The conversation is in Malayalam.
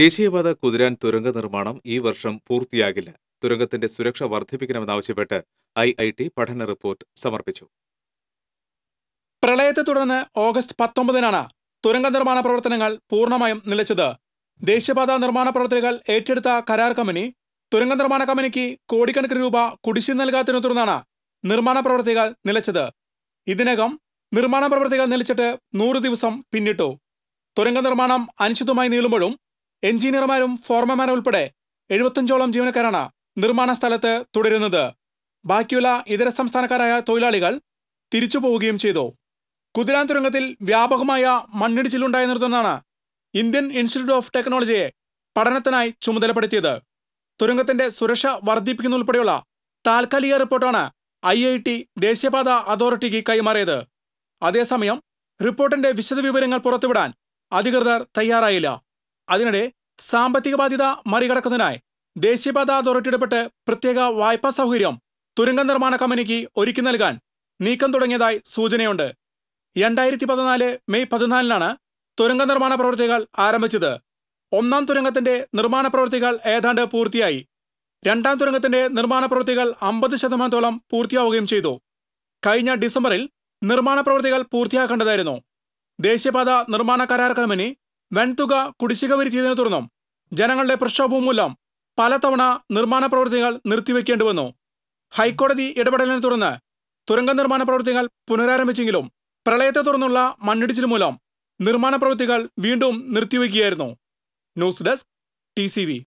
ദേശീയപാത കുതിരാൻ തുരങ്ക നിർമ്മാണം ഈ വർഷം പൂർത്തിയാകില്ല തുരങ്കത്തിന്റെ സുരക്ഷ വർദ്ധിപ്പിക്കണമെന്നാവശ്യപ്പെട്ട് ഐ ഐ ടി പഠന റിപ്പോർട്ട് സമർപ്പിച്ചു പ്രളയത്തെ തുടർന്ന് ഓഗസ്റ്റ് പത്തൊമ്പതിനാണ് തുരങ്ക നിർമ്മാണ പ്രവർത്തനങ്ങൾ പൂർണ്ണമായും നിലച്ചത് ദേശീയപാത നിർമ്മാണ പ്രവർത്തനങ്ങൾ ഏറ്റെടുത്ത കരാർ കമ്പനി തുരങ്ക നിർമ്മാണ കമ്പനിക്ക് കോടിക്കണക്കിന് രൂപ കുടിശ്ശിക നൽകാത്തതിനെ തുടർന്നാണ് നിർമ്മാണ പ്രവർത്തികൾ നിലച്ചത് ഇതിനകം നിർമ്മാണ പ്രവർത്തികൾ നിലച്ചിട്ട് നൂറ് ദിവസം പിന്നിട്ടു തുരങ്ക നിർമ്മാണം അനിശ്ചിതമായി നീളുമ്പോഴും എഞ്ചിനീയർമാരും ഫോർമമാരും ഉൾപ്പെടെ എഴുപത്തഞ്ചോളം ജീവനക്കാരാണ് നിർമ്മാണ സ്ഥലത്ത് തുടരുന്നത് ബാക്കിയുള്ള ഇതര സംസ്ഥാനക്കാരായ തൊഴിലാളികൾ തിരിച്ചു പോവുകയും ചെയ്തു കുതിരാൻ തുരങ്കത്തിൽ വ്യാപകമായ മണ്ണിടിച്ചിലുണ്ടായി നിർത്തുന്നതാണ് ഇന്ത്യൻ ഇൻസ്റ്റിറ്റ്യൂട്ട് ഓഫ് ടെക്നോളജിയെ പഠനത്തിനായി ചുമതലപ്പെടുത്തിയത് തുരങ്കത്തിന്റെ സുരക്ഷ വർദ്ധിപ്പിക്കുന്ന ഉൾപ്പെടെയുള്ള താൽക്കാലിക റിപ്പോർട്ടാണ് ഐ ഐ ടി ദേശീയപാത അതോറിറ്റിക്ക് കൈമാറിയത് അതേസമയം റിപ്പോർട്ടിന്റെ വിശദവിവരങ്ങൾ പുറത്തുവിടാൻ അധികൃതർ തയ്യാറായില്ല അതിനിടെ സാമ്പത്തിക ബാധ്യത മറികടക്കുന്നതിനായി ദേശീയപാത അതോറിറ്റിയുടെപ്പെട്ട് പ്രത്യേക വായ്പാ സൗകര്യം തുരങ്ക നിർമ്മാണ കമ്പനിക്ക് ഒരുക്കി നൽകാൻ നീക്കം തുടങ്ങിയതായി സൂചനയുണ്ട് രണ്ടായിരത്തി പതിനാല് മെയ് പതിനാലിനാണ് തുരങ്ക നിർമ്മാണ പ്രവൃത്തികൾ ആരംഭിച്ചത് ഒന്നാം തുരങ്കത്തിന്റെ നിർമ്മാണ പ്രവൃത്തികൾ ഏതാണ്ട് പൂർത്തിയായി രണ്ടാം തുരങ്കത്തിന്റെ നിർമ്മാണ പ്രവൃത്തികൾ അമ്പത് ശതമാനത്തോളം പൂർത്തിയാവുകയും ചെയ്തു കഴിഞ്ഞ ഡിസംബറിൽ നിർമ്മാണ പ്രവൃത്തികൾ പൂർത്തിയാക്കേണ്ടതായിരുന്നു ദേശീയപാത നിർമ്മാണ കരാർ കമ്പനി വൻതുക കുടിശ്ശിക വരുത്തിയതിനെ തുടർന്നും ജനങ്ങളുടെ പ്രക്ഷോഭവും മൂലം പലതവണ നിർമ്മാണ പ്രവൃത്തികൾ നിർത്തിവെക്കേണ്ടി വന്നു ഹൈക്കോടതി ഇടപെടലിനെ തുടർന്ന് തുരങ്ക നിർമ്മാണ പ്രവൃത്തികൾ പുനരാരംഭിച്ചെങ്കിലും പ്രളയത്തെ തുടർന്നുള്ള മണ്ണിടിച്ചിൽ മൂലം നിർമ്മാണ പ്രവൃത്തികൾ വീണ്ടും നിർത്തിവെക്കുകയായിരുന്നു ന്യൂസ് ഡെസ്ക് ടി